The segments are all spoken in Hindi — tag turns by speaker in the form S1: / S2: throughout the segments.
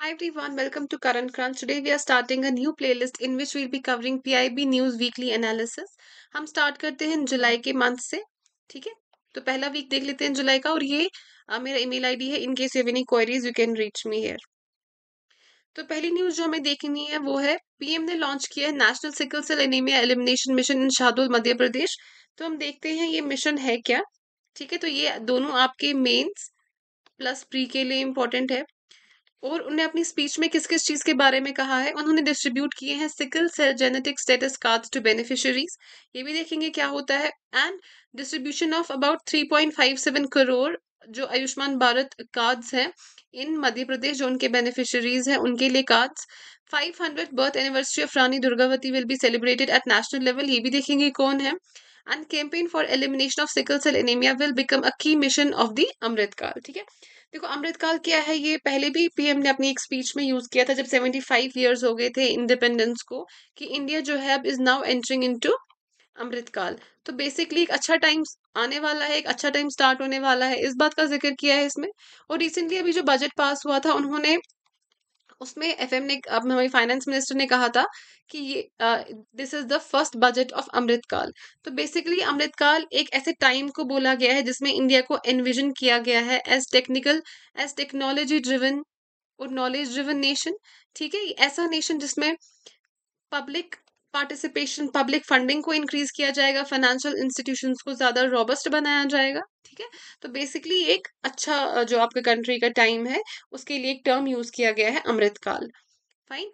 S1: Hi everyone, welcome to Current Crunch. Today we are starting a new playlist in which we'll be covering PIB News Weekly Analysis. हम start करते हैं जुलाई के month से ठीक है तो पहला week देख लेते हैं जुलाई का और ये आ, मेरा email ID है in case you have any queries you can reach me here. तो पहली न्यूज जो हमें देखनी है वो है पीएम ने लॉन्च किया है national sickle cell anaemia elimination mission in Shahdol Madhya Pradesh तो हम देखते हैं ये मिशन है क्या ठीक है तो ये दोनों आपके मेन्स प्लस प्री के लिए इम्पोर्टेंट है और उन्हें अपनी स्पीच में किस किस चीज़ के बारे में कहा है उन्होंने डिस्ट्रीब्यूट किए हैं sickle cell genetic status card to beneficiaries ये भी देखेंगे क्या होता है and distribution of about three point five seven crore जो आयुष्मान भारत कार्ड्स हैं इन मध्य प्रदेश जो उनके बेनिफिशरीज हैं उनके लिए cards 500 birth anniversary of Rani Durgavati will be celebrated at national level ये भी देखेंगे कौन है and campaign for elimination of sickle cell anaemia will become a key mission of the अमृतकाल ठीक है देखो अमृतकाल क्या है ये पहले भी पीएम ने अपनी एक स्पीच में यूज किया था जब सेवेंटी फाइव ईयर्स हो गए थे इंडिपेंडेंस को कि इंडिया जो है अब is now entering into Amrit Kaal तो बेसिकली एक अच्छा टाइम आने वाला है एक अच्छा टाइम स्टार्ट होने वाला है इस बात का जिक्र किया है इसमें और रिसेंटली अभी जो बजट पास हुआ था उन्होंने उसमें एफएम ने अब हमारी फाइनेंस मिनिस्टर ने कहा था कि ये this is the first budget of Amrit Kaal तो बेसिकली अमृतकाल एक ऐसे टाइम को बोला गया है जिसमें इंडिया को एनविजन किया गया है as technical as technology driven और नॉलेज ड्रिवन नेशन ठीक है ऐसा नेशन जिसमें पब्लिक पार्टिसिपेशन पब्लिक फंडिंग को इंक्रीज किया जाएगा फाइनेंशियल इंस्टीट्यूशन को ज़्यादा रॉबस्ट बनाया जाएगा ठीक है तो बेसिकली एक अच्छा जो आपके कंट्री का टाइम है उसके लिए एक टर्म यूज़ किया गया है अमृतकाल फाइन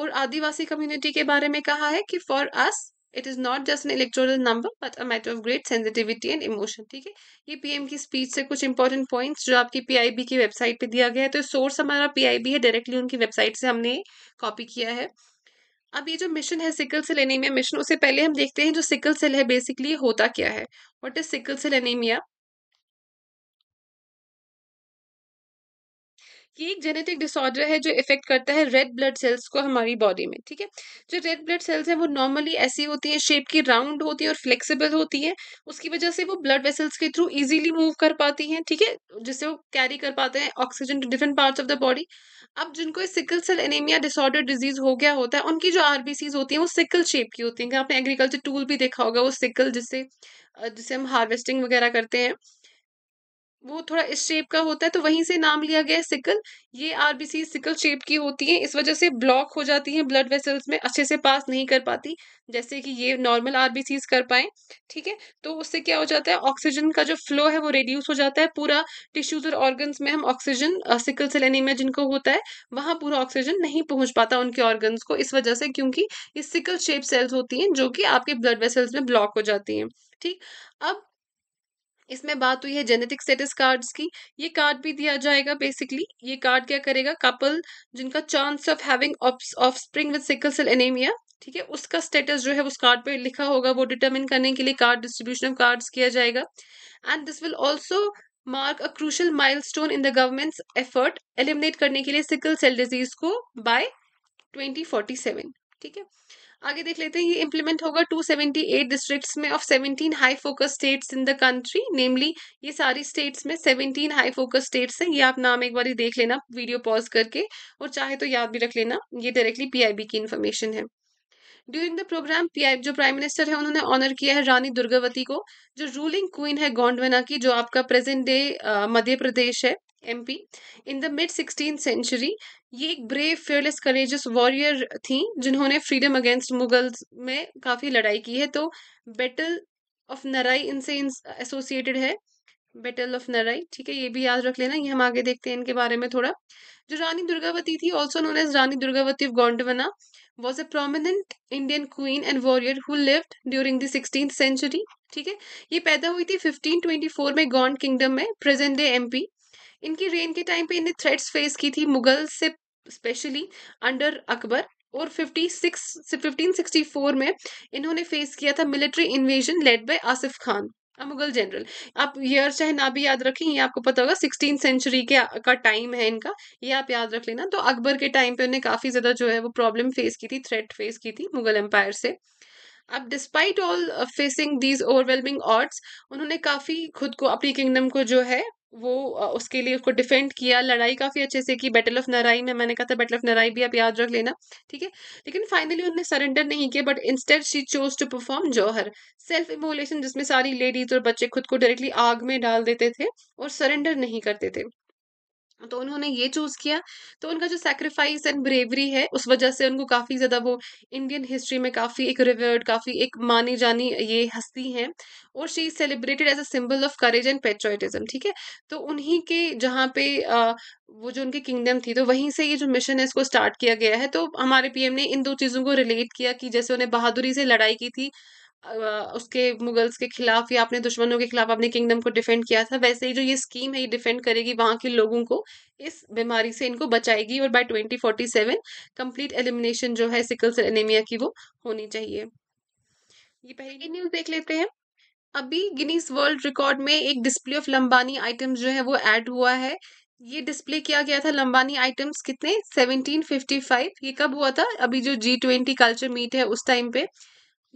S1: और आदिवासी कम्युनिटी के बारे में कहा है कि for us it is not just an electoral number but a matter of great sensitivity and emotion ठीक है ये पीएम की स्पीच से कुछ इंपॉर्टेंट पॉइंट्स जो आपकी पीआईबी की वेबसाइट पे दिया गया है तो सोर्स हमारा पीआईबी है डायरेक्टली उनकी वेबसाइट से हमने कॉपी किया है अब ये जो मिशन है सिकल सेल एनीमिया मिशन उससे पहले हम देखते हैं जो सिकल सेल है बेसिकली होता क्या है what is sickle cell anaemia ये एक जेनेटिक डिसऑर्डर है जो इफेक्ट करता है रेड ब्लड सेल्स को हमारी बॉडी में ठीक है जो रेड ब्लड सेल्स हैं वो नॉर्मली ऐसी होती है शेप की राउंड होती है और फ्लेक्सिबल होती है उसकी वजह से वो ब्लड वेसल्स के थ्रू इजीली मूव कर पाती हैं ठीक है जिससे वो कैरी कर पाते हैं oxygen to different parts of the body अब जिनको sickle cell anaemia disorder disease हो गया होता है उनकी जो आरबीसीज होती हैं वो सिकल शेप की होती हैं आपने एग्रीकल्चर टूल भी देखा होगा वो सिकल जिससे जिसे हम हार्वेस्टिंग वगैरह करते हैं वो थोड़ा इस शेप का होता है तो वहीं से नाम लिया गया है सिकल ये आरबीसी सिकल शेप की होती है इस वजह से ब्लॉक हो जाती है ब्लड वेसल्स में अच्छे से पास नहीं कर पाती जैसे कि ये नॉर्मल आरबीसी कर पाए ठीक है तो उससे क्या हो जाता है ऑक्सीजन का जो फ्लो है वो रिड्यूस हो जाता है पूरा टिश्यूज और ऑर्गन्स में हम ऑक्सीजन सिकल से लेने में जिनको होता है वहाँ पूरा ऑक्सीजन नहीं पहुँच पाता उनके ऑर्गन्स को इस वजह से क्योंकि ये सिकल शेप सेल्स होती हैं जो कि आपके ब्लड वेसल्स में ब्लॉक हो जाती हैं ठीक अब इसमें बात हुई है जेनेटिक स्टेटस कार्ड्स की ये कार्ड भी दिया जाएगा बेसिकली ये कार्ड क्या करेगा कपल जिनका chance of having offspring with sickle cell anaemia ठीक है उसका स्टेटस जो है उस कार्ड पे लिखा होगा वो डिटरमिन करने के लिए कार्ड डिस्ट्रीब्यूशन ऑफ कार्ड्स किया जाएगा and this will also mark a crucial milestone in the government's effort eliminate करने के लिए सिकल सेल डिजीज को बाय 2047 ठीक है आगे देख लेते हैं ये इम्प्लीमेंट होगा 278 डिस्ट्रिक्ट में of 17 high focus states in the country namely ये सारी स्टेट्स में 17 हाई फोकस स्टेट्स हैं ये आप नाम एक बार देख लेना वीडियो पॉज करके और चाहे तो याद भी रख लेना ये डायरेक्टली पीआईबी की इन्फॉर्मेशन है ड्यूरिंग द प्रोग्राम आई जो प्राइम मिनिस्टर है उन्होंने ऑनर किया है रानी दुर्गावती को जो रूलिंग क्वीन है गोंडवेना की जो आपका प्रेजेंट डे मध्य प्रदेश है MP in the mid sixteen century ये एक ब्रेव फेयरलेस करेजस वॉरियर थी जिन्होंने फ्रीडम अगेंस्ट मुगल्स में काफ़ी लड़ाई की है तो बैटल ऑफ नराई इनसे एसोसिएटेड है बैटल ऑफ नराई ठीक है ये भी याद रख लेना ये हम आगे देखते हैं इनके बारे में थोड़ा जो रानी दुर्गावती थी also known as Rani Durgavati of Gondwana was a prominent Indian queen and warrior who lived during the sixteen century ठीक है ये पैदा हुई थी फिफ्टीन ट्वेंटी फोर में गोंड किंगडम में प्रेजेंट डे एम पी इनकी रेन के टाइम पे इन्हें थ्रेट्स फेस की थी मुगल से स्पेशली अंडर अकबर और 56 से 1564 में इन्होंने फेस किया था military invasion led by Asif Khan Mughal general आप ईयर चाहे ना भी याद रखें ये आपको पता होगा सिक्सटीन सेंचुरी के का टाइम है इनका ये आप याद रख लेना तो अकबर के टाइम पे उन्हें काफ़ी ज़्यादा जो है वो प्रॉब्लम फेस की थी थ्रेट फेस की थी मुगल एम्पायर से अब despite all facing these overwhelming odds उन्होंने काफ़ी खुद को अपनी किंगडम को जो है वो उसके लिए उसको डिफेंड किया लड़ाई काफ़ी अच्छे से की बैटल ऑफ नराई में मैंने कहा था बैटल ऑफ नराई भी आप याद रख लेना ठीक है लेकिन फाइनली उन्होंने सरेंडर नहीं किया but instead she chose to perform jauhar self immolation जिसमें सारी लेडीज और बच्चे खुद को डायरेक्टली आग में डाल देते थे और सरेंडर नहीं करते थे तो उन्होंने ये चूज किया तो उनका जो सेक्रीफाइस एंड ब्रेवरी है उस वजह से उनको काफी ज्यादा वो इंडियन हिस्ट्री में काफी एक रिवर्ड काफी एक मानी जानी ये हस्ती हैं और she celebrated as a symbol of courage and patriotism ठीक है तो उन्हीं के जहाँ पे आ, वो जो उनकी किंगडम थी तो वहीं से ये जो मिशन है इसको स्टार्ट किया गया है तो हमारे पीएम ने इन दो चीज़ों को रिलेट किया कि जैसे उन्हें बहादुरी से लड़ाई की थी उसके मुगल्स के खिलाफ या अपने दुश्मनों के खिलाफ अपने किंगडम को डिफेंड किया था वैसे ही जो ये स्कीम है ये डिफेंड करेगी वहाँ के लोगों को इस बीमारी से इनको बचाएगी और by twenty forty seven complete elimination जो है सिकल सेल एनेमिया की वो होनी चाहिए ये की न्यूज देख लेते हैं अभी गिनीस वर्ल्ड रिकॉर्ड में एक डिस्प्ले ऑफ लंबानी आइटम्स जो है वो एड हुआ है ये डिस्प्ले किया गया था लंबानी आइटम्स कितने 1755 ये कब हुआ था अभी जो जी ट्वेंटी कल्चर मीट है उस टाइम पे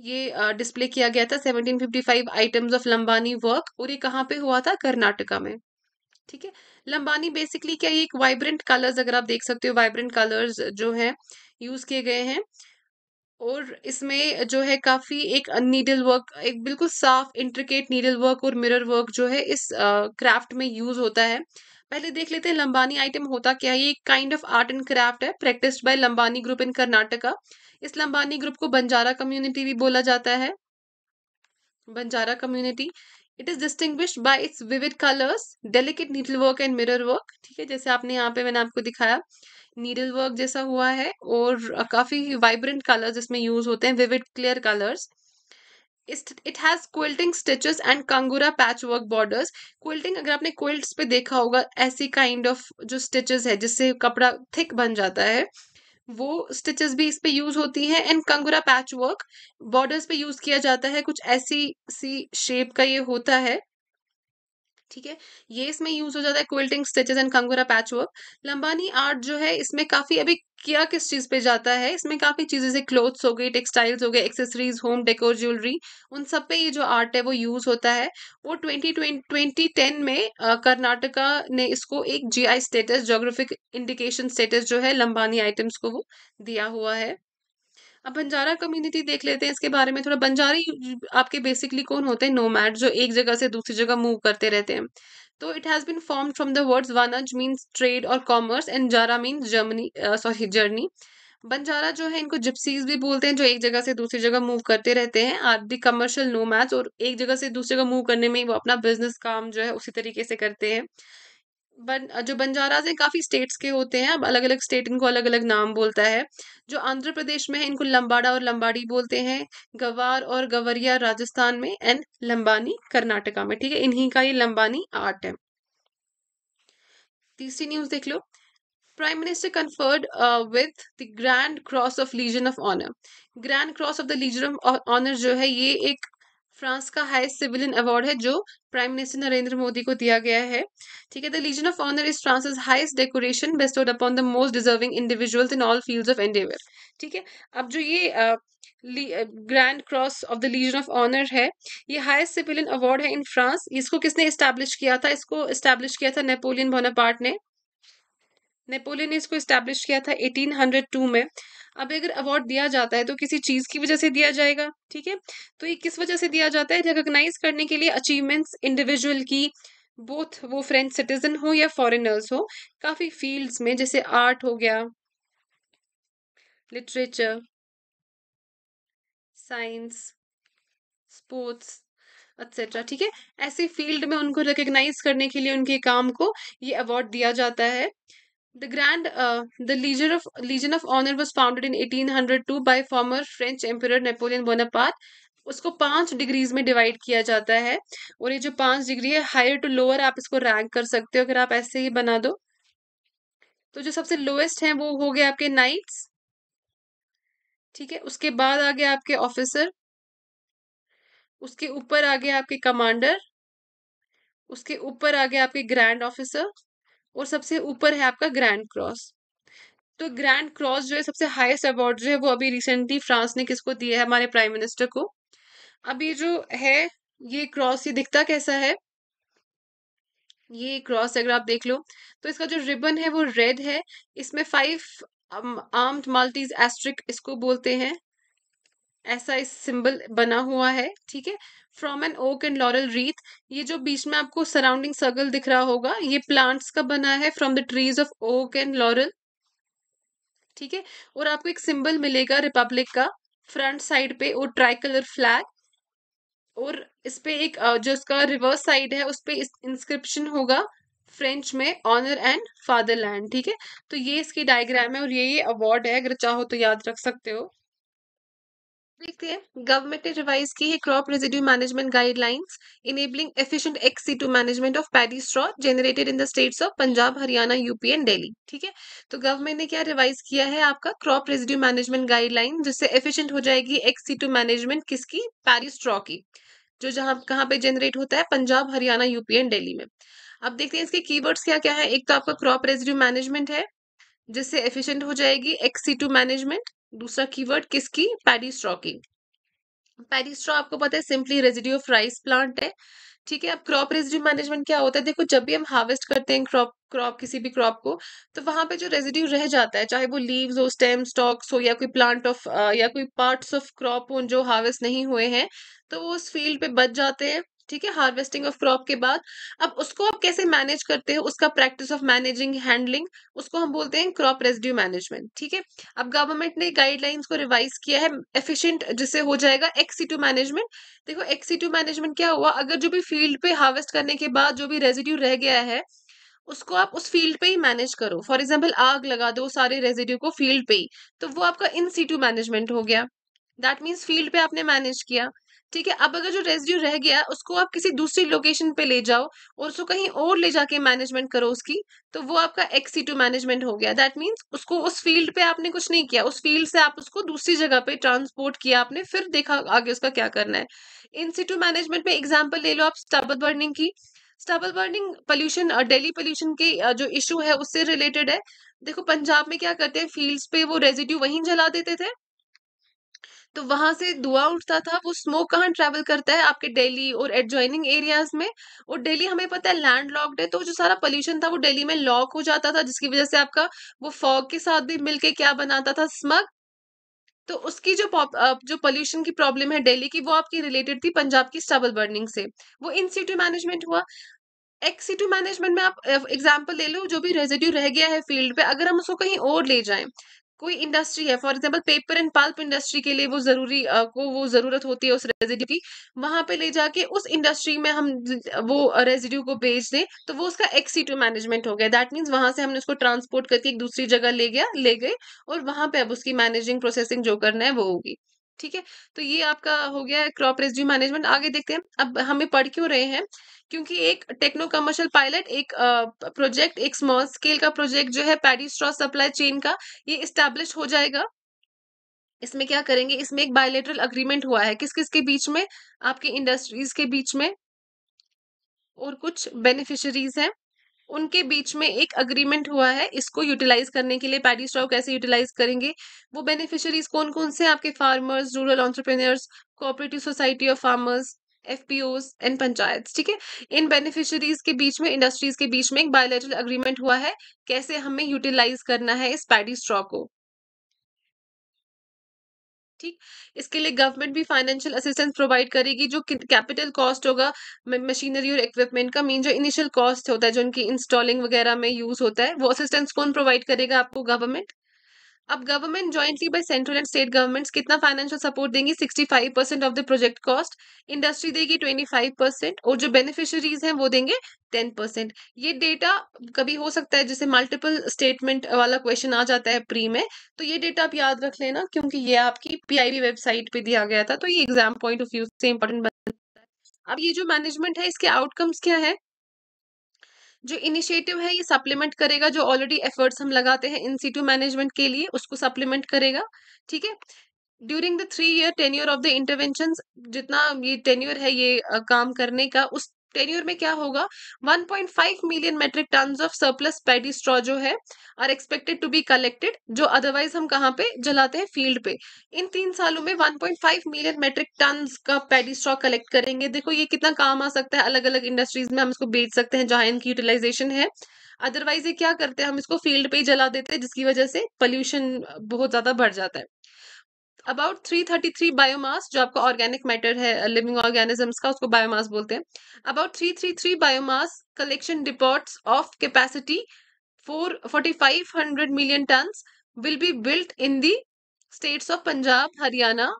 S1: ये डिस्प्ले किया गया था 1755 आइटम्स ऑफ लंबानी वर्क और ये कहाँ पे हुआ था कर्नाटका में ठीक है लंबानी बेसिकली क्या ये एक वाइब्रेंट कलर्स अगर आप देख सकते हो वाइब्रेंट कलर्स जो है यूज किए गए हैं और इसमें जो है काफी एक नीडल वर्क एक बिल्कुल साफ इंट्रिकेट नीडल वर्क और मिरर वर्क जो है इस क्राफ्ट में यूज होता है पहले देख लेते हैं लंबानी आइटम होता क्या है ये kind of art and craft है practice by Lambani group in Karnataka इस लंबानी ग्रुप को बंजारा कम्युनिटी भी बोला जाता है Banjara community it is distinguish by its vivid colours delicate needle work and mirror work ठीक है जैसे आपने यहाँ पे मैंने आपको दिखाया नीडल वर्क जैसा हुआ है और काफी वाइब्रेंट कलर्स इसमें यूज होते हैं vivid clear colours it has quilting stitches and kangura patch work borders quilting अगर आपने क्विल्ट पे देखा होगा ऐसी काइंड ऑफ जो स्टिचेस है जिससे कपड़ा थिक बन जाता है वो स्टिचेस भी इस पे यूज होती है and kangura patch work borders पे यूज किया जाता है कुछ ऐसी सी शेप का ये होता है ठीक है ये इसमें यूज हो जाता है quilting stitches and kangura patch work Lambani art जो है इसमें काफी अभी क्या किस चीज पे जाता है इसमें काफी चीजें जैसे क्लोथ्स हो गई टेक्सटाइल्स हो गए एक्सेसरीज होम डेकोर ज्वेलरी उन सब पे ये जो आर्ट है वो यूज होता है वो ट्वेंटी ट्वेंटी टेन में कर्नाटका ने इसको एक GI status geographic indication status जो है लंबानी आइटम्स को वो दिया हुआ है अब बंजारा कम्युनिटी देख लेते हैं इसके बारे में थोड़ा बंजारी आपके बेसिकली कौन होते हैं नोमैड जो एक जगह से दूसरी जगह मूव करते रहते हैं तो it has been form from the words vanaj means trade और commerce and jara means Germany sorry journey Banjara जो है इनको जिप्सीज भी बोलते हैं जो एक जगह से दूसरी जगह मूव करते रहते हैं आर दी कमर्शियल नोमैड्स और एक जगह से दूसरी जगह मूव करने में वो अपना बिजनेस काम जो है उसी तरीके से करते हैं बन जो बंजाराज हैं काफ़ी स्टेट्स के होते हैं अब अलग अलग स्टेट इनको अलग अलग नाम बोलता है जो आंध्र प्रदेश में है इनको लंबाड़ा और लंबाड़ी बोलते हैं गवार और गवरिया राजस्थान में एंड लंबानी कर्नाटका में ठीक है इन्हीं का ये लंबानी आर्ट है तीसरी न्यूज देख लो prime minister conferred with the grand cross of legion of honour grand cross of the legion of honour जो है ये एक फ्रांस का हाईएस्ट सिविलियन अवार्ड है जो प्राइम मिनिस्टर नरेंद्र मोदी को दिया गया है ठीक है the legion of honour is France's highest decoration bestowed upon the most deserving individuals in all fields of endeavour ठीक है अब जो ये grand cross of the legion of honour है ये हाईएस्ट सिविलियन अवार्ड है इन फ्रांस इसको किसने इस्टेब्लिश किया था इसको इस्टेब्लिश किया था नेपोलियन बोनापार्ट ने नेपोलियन ने इसको इस्टेब्लिश किया था 1802 में अब अगर अवार्ड दिया जाता है तो किसी चीज की वजह से दिया जाएगा ठीक है तो ये किस वजह से दिया जाता है रिकोगनाइज करने के लिए अचीवमेंट्स इंडिविजुअल की बोथ वो फ्रेंच सिटीजन हो या फॉरेनर्स हो काफी फील्ड्स में जैसे आर्ट हो गया लिटरेचर साइंस स्पोर्ट्स एक्सेट्रा ठीक है ऐसे फील्ड में उनको रिकोगनाइज करने के लिए उनके काम को ये अवार्ड दिया जाता है The Grand, uh, the Legion of Legion of Honor was founded in 1802 by former French Emperor Napoleon Bonaparte. उसको पांच डिग्रीज में डिवाइड किया जाता है और ये जो पांच डिग्री है हायर टू लोअर आप इसको रैंक कर सकते हो अगर आप ऐसे ही बना दो तो जो सबसे लोएस्ट है वो हो गए आपके नाइट्स ठीक है उसके बाद आ गए आपके ऑफिसर उसके ऊपर आ गए आपके कमांडर उसके ऊपर आ गए आपके ग्रैंड ऑफिसर और सबसे ऊपर है आपका ग्रैंड क्रॉस तो ग्रैंड क्रॉस जो है सबसे हाईएस्ट अवार्ड जो है वो अभी रिसेंटली फ्रांस ने किसको दिया है हमारे प्राइम मिनिस्टर को अब ये जो है ये क्रॉस ये दिखता कैसा है ये क्रॉस अगर आप देख लो तो इसका जो रिबन है वो रेड है इसमें फाइव आर्म्ड मल्टीज एस्ट्रिक इसको बोलते हैं ऐसा इस सिंबल बना हुआ है ठीक है from an oak and laurel wreath ये जो बीच में आपको सराउंडिंग सर्कल दिख रहा होगा ये प्लांट्स का बना है from the trees of oak and laurel ठीक है और आपको एक सिंबल मिलेगा रिपब्लिक का फ्रंट साइड पे और ट्राई कलर फ्लैग और इस पे एक जो इसका रिवर्स साइड है उस पे इंस्क्रिप्शन होगा फ्रेंच में ऑनर एंड फादरलैंड ठीक है तो ये इसकी डायग्राम है और ये ये अवार्ड है अगर चाहो तो याद रख सकते हो देखते हैं गवर्नमेंट ने रिवाइज की है crop residue management guidelines enabling efficient ex situ management of paddy straw generated in the states of Punjab Haryana UP and Delhi ठीक है तो गवर्नमेंट ने क्या रिवाइज किया है आपका क्रॉप रेजिड्यू मैनेजमेंट गाइडलाइन जिससे एफिशियंट हो जाएगी एक्सी टू मैनेजमेंट किसकी पैडी स्ट्रॉ की जो जहां कहाँ पे जनरेट होता है पंजाब हरियाणा यूपी एंड दिल्ली में अब देखते हैं इसके कीवर्ड्स क्या क्या है एक तो आपका क्रॉप रेजिड्यू मैनेजमेंट है जिससे एफिशिएंट हो जाएगी एक्सी टू मैनेजमेंट दूसरा कीवर्ड किसकी पैडी स्ट्रॉ की पैडी स्ट्रॉ आपको पता है simply residue of rice plant है ठीक है अब क्रॉप रेजिड्यू मैनेजमेंट क्या होता है देखो जब भी हम हार्वेस्ट करते हैं क्रॉप क्रॉप किसी भी क्रॉप को तो वहां पे जो रेजिड्यू रह जाता है चाहे वो लीव्स हो स्टेम स्टॉक्स हो या कोई प्लांट ऑफ या कोई पार्ट्स ऑफ क्रॉप हो जो हार्वेस्ट नहीं हुए हैं तो वो उस फील्ड पे बच जाते हैं ठीक है हार्वेस्टिंग ऑफ क्रॉप के बाद अब उसको आप कैसे मैनेज करते हो उसका प्रैक्टिस ऑफ मैनेजिंग हैंडलिंग उसको हम बोलते हैं क्रॉप रेजिड्यू मैनेजमेंट ठीक है अब गवर्नमेंट ने गाइडलाइंस को रिवाइज किया है एफिशिएंट जिससे हो जाएगा एक्सीटू मैनेजमेंट देखो एक्सीटू मैनेजमेंट क्या हुआ अगर जो भी फील्ड पे हार्वेस्ट करने के बाद जो भी रेजिड्यू रह गया है उसको आप उस फील्ड पे ही मैनेज करो फॉर एग्जाम्पल आग लगा दो सारे रेजिड्यू को फील्ड पे ही तो वो आपका इन सीटू मैनेजमेंट हो गया दैट मीन्स फील्ड पे आपने मैनेज किया ठीक है अब अगर जो रेजिड्यू रह गया उसको आप किसी दूसरी लोकेशन पे ले जाओ और उसको कहीं और ले जाके मैनेजमेंट करो उसकी तो वो आपका एक्सी टू e मैनेजमेंट हो गया दैट मीन्स उसको उस फील्ड पे आपने कुछ नहीं किया उस फील्ड से आप उसको दूसरी जगह पे ट्रांसपोर्ट किया आपने फिर देखा आगे उसका क्या करना है इन सीटू मैनेजमेंट में एग्जाम्पल ले लो आप स्टबल बर्निंग की stubble burning pollution Delhi pollution के जो इश्यू है उससे रिलेटेड है देखो पंजाब में क्या करते हैं फील्ड्स पे वो रेजिड्यू वहीं जला देते थे तो वहां से धुआं उठता था वो स्मोक कहाँ ट्रेवल करता है आपके डेली और एडजॉइनिंग एरियाज में और डेली हमें पता है लैंड लॉकड है तो जो सारा पोल्यूशन था वो डेली में लॉक हो जाता था जिसकी वजह से आपका वो फॉग के साथ भी मिलके क्या बनाता था स्मग तो उसकी जो जो पोल्यूशन की प्रॉब्लम है डेली की वो आपकी रिलेटेड थी पंजाब की स्टबल बर्निंग से वो इन सीटू मैनेजमेंट हुआ एक्स मैनेजमेंट में आप एग्जाम्पल ले लो जो भी रेजिड्यू रह गया है फील्ड पे अगर हम उसको कहीं और ले जाएं कोई इंडस्ट्री है for example paper and pulp industry के लिए वो जरूरी को वो जरूरत होती है उस रेजिड्यू की वहां पे ले जाके उस इंडस्ट्री में हम वो रेजिड्यू को बेच दें तो वो उसका एक्सीटू मैनेजमेंट हो गया दैट मीन्स वहां से हमने उसको ट्रांसपोर्ट करके एक दूसरी जगह ले गया ले गए और वहां पे अब उसकी मैनेजिंग प्रोसेसिंग जो करना है वो होगी ठीक है तो ये आपका हो गया है क्रॉप रेज्यू मैनेजमेंट आगे देखते हैं अब हमें पढ़ क्यों रहे हैं क्योंकि एक टेक्नो कमर्शियल पायलट एक प्रोजेक्ट एक स्मॉल स्केल का प्रोजेक्ट जो है पैडी स्ट्रॉ सप्लाई चेन का ये स्टैब्लिश हो जाएगा इसमें क्या करेंगे इसमें एक बायोलेटरल अग्रीमेंट हुआ है किस किस के बीच में आपके इंडस्ट्रीज के बीच में और कुछ बेनिफिशरीज हैं उनके बीच में एक अग्रीमेंट हुआ है इसको यूटिलाइज करने के लिए पैडी स्टॉक कैसे यूटिलाइज करेंगे वो बेनिफिशरीज कौन कौन से आपके farmers rural entrepreneurs cooperative society of farmers F P and panchayat ठीक है इन बेनिफिशरीज के बीच में इंडस्ट्रीज के बीच में एक बायोलेटरल अग्रीमेंट हुआ है कैसे हमें यूटिलाइज करना है इस पैडी स्ट्रॉ को ठीक इसके लिए गवर्नमेंट भी फाइनेंशियल असिस्टेंस प्रोवाइड करेगी जो कैपिटल कॉस्ट होगा मशीनरी और इक्विपमेंट का मेन जो इनिशियल कॉस्ट होता है जो उनकी इंस्टॉलिंग वगैरह में यूज होता है वो असिस्टेंस कौन प्रोवाइड करेगा आपको गवर्नमेंट अब government jointly by central and state governments कितना फाइनेंशियल सपोर्ट देंगी 65 percent of the project cost industry देगी 25 परसेंट और जो बेनिफिशरीज हैं वो देंगे 10 परसेंट ये डेटा कभी हो सकता है जैसे मल्टीपल स्टेटमेंट वाला क्वेश्चन आ जाता है प्री में तो ये डेटा आप याद रख लेना क्योंकि ये आपकी बी वेबसाइट पे दिया गया था तो ये एग्जाम पॉइंट ऑफ व्यू से इंपॉर्टेंट बनता है अब ये जो मैनेजमेंट है इसके आउटकम्स क्या है जो इनिशिएटिव है ये सप्लीमेंट करेगा जो ऑलरेडी एफर्ट्स हम लगाते हैं इन सीटू मैनेजमेंट के लिए उसको सप्लीमेंट करेगा ठीक है during the three year tenure of the intervention जितना ये टेन्यूर है ये काम करने का उस टेन्यूर में क्या होगा 1.5 million metric ton of surplus paddy straw जो है are expected to be collected जो अदरवाइज हम कहाँ पे जलाते हैं फील्ड पे इन तीन सालों में 1.5 मिलियन मेट्रिक टन का पैडी स्ट्रॉ कलेक्ट करेंगे देखो ये कितना काम आ सकता है अलग अलग इंडस्ट्रीज में हम इसको बेच सकते हैं जहां इनकी यूटिलाइजेशन है अदरवाइज ये क्या करते हैं हम इसको फील्ड पे ही जला देते हैं जिसकी वजह से पॉल्यूशन बहुत ज्यादा बढ़ जाता है about three thirty three biomass जो आपका ऑर्गेनिक मैटर है लिविंग uh, ऑर्गेनिजम्स का उसको बायोमास बोलते हैं about three three three biomass collection depots of capacity four forty five hundred million tons will be built in the states of Punjab Haryana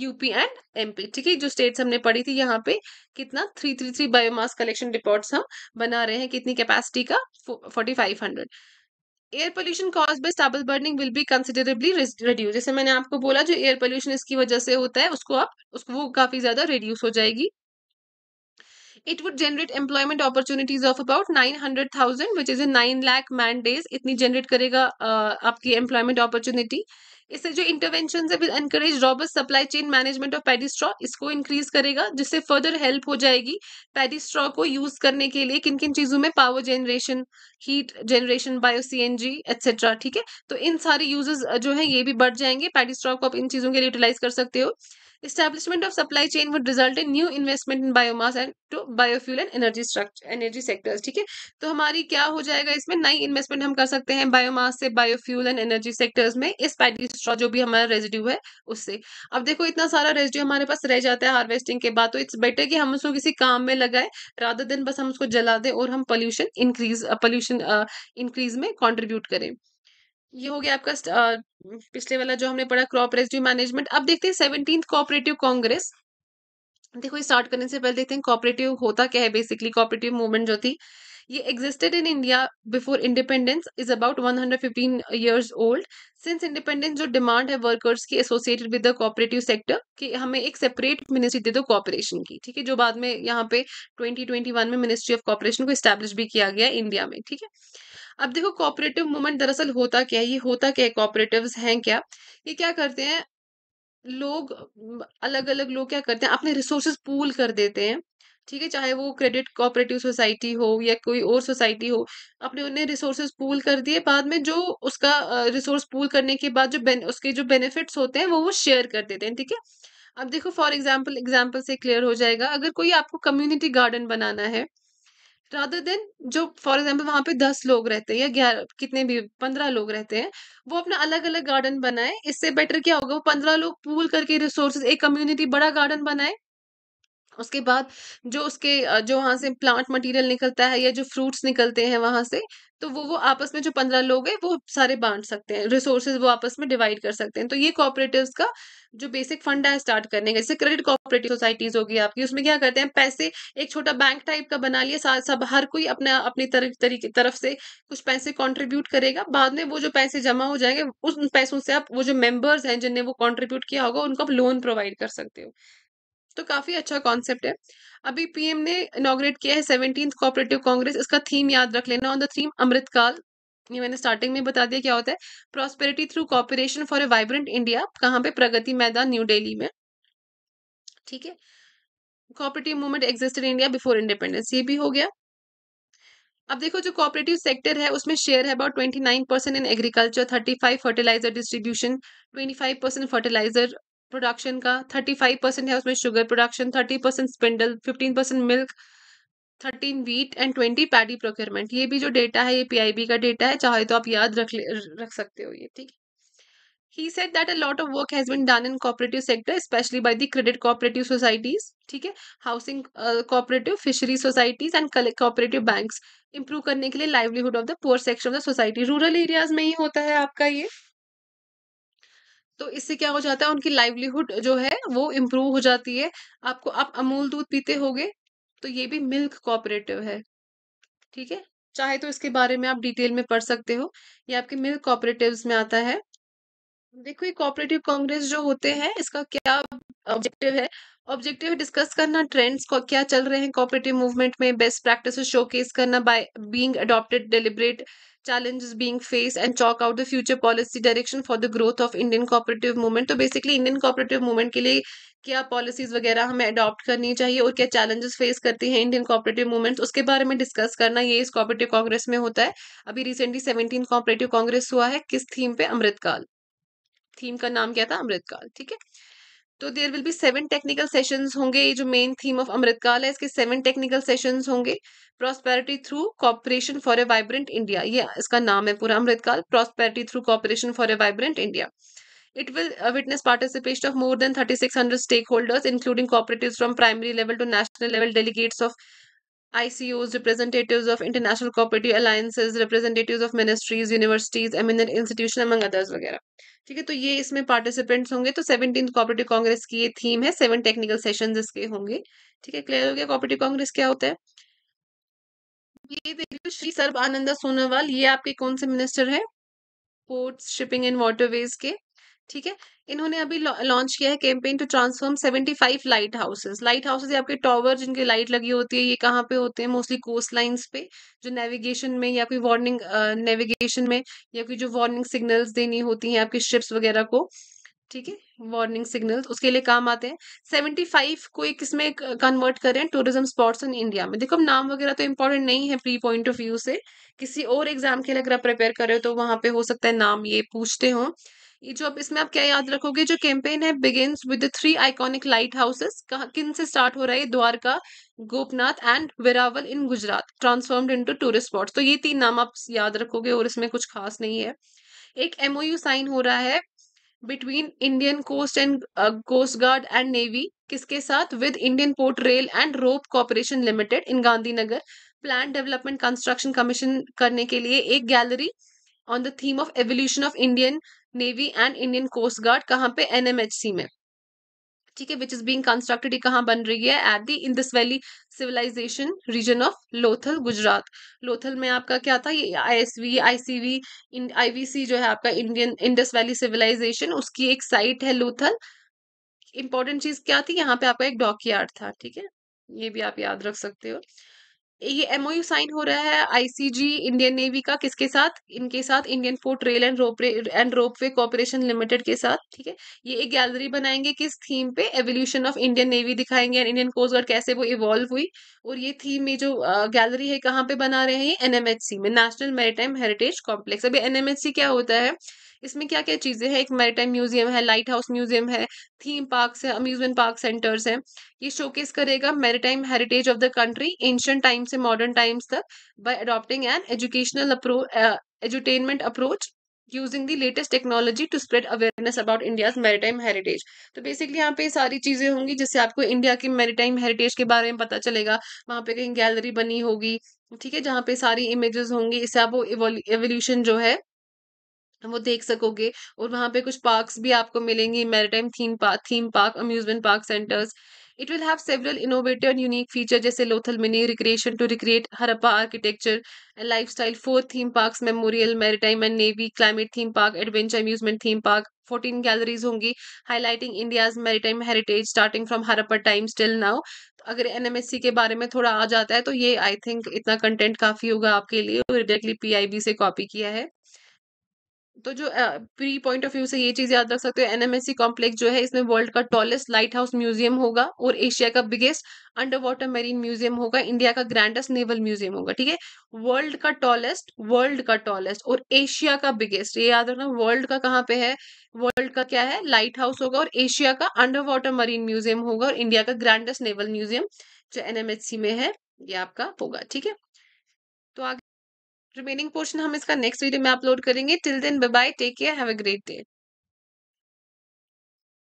S1: UP and MP ठीक है जो स्टेट्स हमने पढ़ी थी यहाँ पे कितना three three three biomass collection reports हम बना रहे हैं कितनी कैपेसिटी का forty five hundred air pollution caused by stubble burning will be considerably reduce जैसे मैंने आपको बोला जो एयर पोल्यूशन इसकी वजह से होता है उसको आप उसको वो काफी ज्यादा रिड्यूस हो जाएगी it would generate employment opportunities of about nine hundred thousand which is a nine lakh man days इतनी जनरेट करेगा आपकी एम्प्लॉयमेंट अपॉर्चुनिटी इससे जो इंटरवेंशन है will encourage robust supply chain management of paddy straw इसको इंक्रीज करेगा जिससे फर्दर हेल्प हो जाएगी पैडी स्ट्रॉ को यूज करने के लिए किन किन चीजों में power generation heat generation bio C N G etcetera ठीक है तो इन सारे यूजेस जो है ये भी बढ़ जाएंगे पैडी स्ट्रॉ को आप इन चीजों के लिए यूटिलाइज कर सकते हो establishment of supply chain would result in new investment in biomass and to biofuel and energy structure energy sectors ठीक है तो हमारी क्या हो जाएगा इसमें नई इन्वेस्टमेंट हम कर सकते हैं बायोमास से बायोफ्यूल एंड एनर्जी सेक्टर्स में इस पैडिस्ट्रॉ जो भी हमारा रेजिड्यू है उससे अब देखो इतना सारा रेजिड्यू हमारे पास रह जाता है हार्वेस्टिंग के बाद तो इट्स बेटर कि हम उसको किसी काम में लगाए राधर दिन बस हम उसको जला दें और हम पॉल्यूशन इंक्रीज पॉल्यूशन इंक्रीज में कॉन्ट्रीब्यूट करें ये हो गया आपका आ, पिछले वाला जो हमने पढ़ा क्रॉप रेस्ड्यू मैनेजमेंट अब देखते हैं सेवनटीन कोऑपरेटिव कांग्रेस देखो स्टार्ट करने से पहले देखते हैं कोऑपरेटिव होता क्या है बेसिकली कोऑपरेटिव मूवमेंट जो थी ये existed in India before independence is about 115 years old since independence जो डिमांड है वर्कर्स की associated with the cooperative sector कि हमें एक सेपरेट मिनिस्ट्री दे दो कॉपरेशन की ठीक है जो बाद में यहाँ पे 2021 में मिनिस्ट्री ऑफ कॉपरेशन को स्टैब्लिश भी किया गया इंडिया में ठीक है अब देखो कोऑपरेटिव मूवमेंट दरअसल होता क्या है ये होता क्या है कोऑपरेटिव हैं क्या ये क्या करते हैं लोग अलग अलग लोग क्या करते हैं अपने रिसोर्सेज पूल कर देते हैं ठीक है चाहे वो क्रेडिट कोऑपरेटिव सोसाइटी हो या कोई और सोसाइटी हो अपने उन्हें रिसोर्सेज पूल कर दिए बाद में जो उसका रिसोर्स पूल करने के बाद जो उसके जो बेनिफिट्स होते हैं वो वो शेयर कर देते हैं ठीक है अब देखो फॉर एग्जाम्पल एग्जाम्पल से क्लियर हो जाएगा अगर कोई आपको कम्युनिटी गार्डन बनाना है रादर देन जो फॉर एग्जाम्पल वहां पे दस लोग रहते हैं या ग्यारह कितने भी पंद्रह लोग रहते हैं वो अपना अलग अलग गार्डन बनाए इससे बेटर क्या होगा वो पंद्रह लोग पूल करके रिसोर्सेज एक कम्युनिटी बड़ा गार्डन बनाए उसके बाद जो उसके जो वहाँ से प्लांट मटेरियल निकलता है या जो फ्रूट्स निकलते हैं वहाँ से तो वो वो आपस में जो पंद्रह लोग हैं वो सारे बांट सकते हैं रिसोर्सेज वो आपस में डिवाइड कर सकते हैं तो ये कॉपरेटिव का जो बेसिक फंड है स्टार्ट करने का जैसे क्रेडिट कॉपरेटिव सोसाइटीज होगी आपकी उसमें क्या करते हैं पैसे एक छोटा बैंक टाइप का बना लिया सब हर कोई अपना अपनी तरफ तरीके तरफ से कुछ पैसे कॉन्ट्रीब्यूट करेगा बाद में वो जो पैसे जमा हो जाएंगे उस पैसों से आप वो जो मेम्बर्स हैं जिनने वो कॉन्ट्रीब्यूट किया होगा उनको आप लोन प्रोवाइड कर सकते हो तो काफ़ी अच्छा कॉन्सेप्ट है अभी पीएम ने इनाग्रेट किया है सेवनटीन कोऑपरेटिव कांग्रेस इसका थीम याद रख लेना ऑन द थीम अमृतकाल ये मैंने स्टार्टिंग में बता दिया क्या होता है prosperity through cooperation for a vibrant India कहाँ पे प्रगति मैदान न्यू डेली में ठीक है cooperative movement existed India before independence ये भी हो गया अब देखो जो कॉपरेटिव सेक्टर है उसमें शेयर है about twenty nine percent in agriculture thirty five fertiliser distribution twenty five percent fertiliser production का 35 परसेंट है उसमें sugar production 30 percent spindle 15 percent milk 13 wheat and 20 paddy procurement ये भी जो डेटा है ये पीआईबी का डेटा है चाहे तो आप याद रख रख सकते हो ये ठीक ही said that a lot of work has been done in cooperative sector specially by the credit cooperative societies ठीक है housing cooperative fishery societies and cooperative bank improve करने के लिए livelihood of the poor section of the society rural areas में ही होता है आपका ये तो इससे क्या हो जाता है उनकी लाइवलीहुड जो है वो इम्प्रूव हो जाती है आपको आप अमूल दूध पीते होगे तो ये भी मिल्क कोऑपरेटिव है ठीक है चाहे तो इसके बारे में आप डिटेल में पढ़ सकते हो ये आपके मिल्क कोऑपरेटिव में आता है देखो ये कोऑपरेटिव कांग्रेस जो होते हैं इसका क्या ऑब्जेक्टिव है ऑब्जेक्टिव डिस्कस करना ट्रेंड्स को क्या चल रहे हैं कॉपरेटिव मूवमेंट में बेस्ट प्रैक्टिस शोकेस करना by being adopted deliberate challenges being face and chalk out the future policy direction for the growth of Indian cooperative movement तो बेसिकली इंडियन कॉपरेटिव मूवमेंट के लिए क्या पॉलिसीज वगैरह हमें अडॉप्ट करनी चाहिए और क्या चैलेंजेस फेस करती हैं इंडियन कॉपरेटिव मूवमेंट उसके बारे में डिस्कस करना ये इस कॉपरेटिव कांग्रेस में होता है अभी रिसेंटली सेवनटीन कॉपरेटिव कांग्रेस हुआ है किस थीम पे अमृतकाल थीम का नाम क्या था अमृतकाल ठीक है तो there will be seven technical sessions होंगे ये जो मेन थीम ऑफ अमृतकाल है इसके सेवन टेक्निकल सेशंस होंगे prosperity through cooperation for a vibrant India ये इसका नाम है पूरा Amrit Kaal prosperity through cooperation for a vibrant India it will participation of more than thirty six hundred stakeholders including cooperative from primary level to national level delegates of ICOs, representatives of international cooperative alliances, representatives of ministries, universities, eminent institution among others वगैरह ठीक है तो ये इसमें पार्टिसिपेंट्स होंगे तो सेवनटीन कॉपरेटिव कांग्रेस की ये थीम है सेवन टेक्निकल सेशन इसके होंगे ठीक है क्लियर हो गया कॉपरेटिव कांग्रेस क्या होता है ये देखिए श्री सर्व आनंदा सोनोवाल ये आपके कौन से मिनिस्टर है पोर्ट्स शिपिंग एंड वाटरवेज के ठीक है इन्होंने अभी लॉन्च किया है campaign to transform 75 lighthouses lighthouses आपके टॉवर जिनके लाइट लगी होती है ये कहाँ पे होते हैं मोस्टली कोस्ट लाइन्स पे जो नेविगेशन में या कोई वार्निंग नेविगेशन में या कोई जो वार्निंग सिग्नल्स देनी होती हैं आपकी शिप्स वगैरह को ठीक है वार्निंग सिग्नल्स उसके लिए काम आते हैं सेवेंटी फाइव को एक इसमें कन्वर्ट करें टूरिज्म स्पॉट्स इन इंडिया में देखो नाम वगैरह तो इम्पोर्टेंट नहीं है प्री पॉइंट ऑफ व्यू से किसी और एग्जाम के लिए अगर आप प्रिपेयर कर रहे हो तो वहां पे हो सकता है नाम ये पूछते हों ये जो आप इसमें आप क्या याद रखोगे जो कैंपेन है begins with the three iconic lighthouses किन से स्टार्ट हो रहा है Dwarka Gopnath and Veraval in Gujarat transformed into tourist spots तो ये तीन नाम आप याद रखोगे और इसमें कुछ खास नहीं है एक एमओयू साइन हो रहा है between Indian coast and coast guard and navy किसके साथ with Indian port rail and rope corporation limited in Gandhinagar plan development construction commission करने के लिए एक gallery on the theme of evolution of Indian navy and Indian coast guard कहाँ पे एनएमएचसी में ठीक है विच इज बीइंग कंस्ट्रक्टेड ये कहाँ बन रही है at the Indus valley civilisation region of Lothal Gujarat Lothal में आपका क्या था ये आईएसवी आईसीवी आईवीसी जो है आपका इंडियन इंडस वैली सिविलाइजेशन उसकी एक साइट है लोथल इंपॉर्टेंट चीज क्या थी यहाँ पे आपका एक यार्ड था ठीक है ये भी आप याद रख सकते हो ये एमओयू साइन हो रहा है आईसीजी इंडियन नेवी का किसके साथ इनके साथ Indian port rail and rope and ropeway corporation limited के साथ ठीक है ये एक गैलरी बनाएंगे किस थीम पे एवोल्यूशन ऑफ इंडियन नेवी दिखाएंगे एंड इंडियन कोस्ट गार्ड कैसे वो इवॉल्व हुई और ये थीम में जो गैलरी है कहाँ पे बना रहे हैं एनएमएचसी में नेशनल मेरीटाइम हेरिटेज कॉम्प्लेक्स अभी एनएमएचसी क्या होता है इसमें क्या क्या चीज़ें हैं एक मैरीटाइम म्यूजियम है लाइट हाउस म्यूजियम है थीम पार्क है अम्यूजमेंट पार्क सेंटर्स हैं ये शोकेस करेगा maritime heritage of the country ancient times से मॉडर्न टाइम्स तक by adopting an educational edutainment approach using the latest technology to spread awareness about India maritime heritage तो बेसिकली यहाँ पे सारी चीज़ें होंगी जिससे आपको इंडिया के मेरीटाइम हेरिटेज के बारे में पता चलेगा वहाँ पे कहीं गैलरी बनी होगी ठीक है जहाँ पे सारी इमेजेस होंगी इससे आप वो एवोल्यूशन जो है वो देख सकोगे और वहाँ पे कुछ पार्क्स भी आपको मिलेंगे maritime theme park theme park amusement park centres it will have several innovative and unique feature जैसे Lothal mini recreation to recreate Harappa architecture and lifestyle four theme park memorial maritime and navy climate theme park adventure amusement theme park fourteen galleries होंगी highlighting India's maritime heritage starting from Harappa time still now अगर एनएमएससी के बारे में थोड़ा आ जाता है तो ये आई थिंक इतना कंटेंट काफी होगा आपके लिए डायरेक्टली बी से कॉपी किया है तो जो प्री पॉइंट ऑफ व्यू से ये चीज याद रख सकते हो एनएमएससी कॉम्प्लेक्स जो है इसमें वर्ल्ड का टॉलेस्ट लाइट हाउस म्यूजियम होगा और एशिया का biggest underwater marine museum होगा इंडिया का ग्रैंडेस्ट नेवल म्यूजियम होगा ठीक है वर्ल्ड का टॉलेस्ट वर्ल्ड का टॉलेस्ट और एशिया का बिगेस्ट ये याद रखना वर्ल्ड का कहाँ पे है वर्ल्ड का क्या है लाइट हाउस होगा और एशिया का अंडर वाटर मरीन म्यूजियम होगा और इंडिया का ग्रैंडेस्ट नेवल म्यूजियम जो एनएमएससी में है ये आपका होगा ठीक है तो आगे रिमेनिंग पोर्शन हम इसका नेक्स्ट वीडियो में अपलोड करेंगे till then bye bye take care have a great day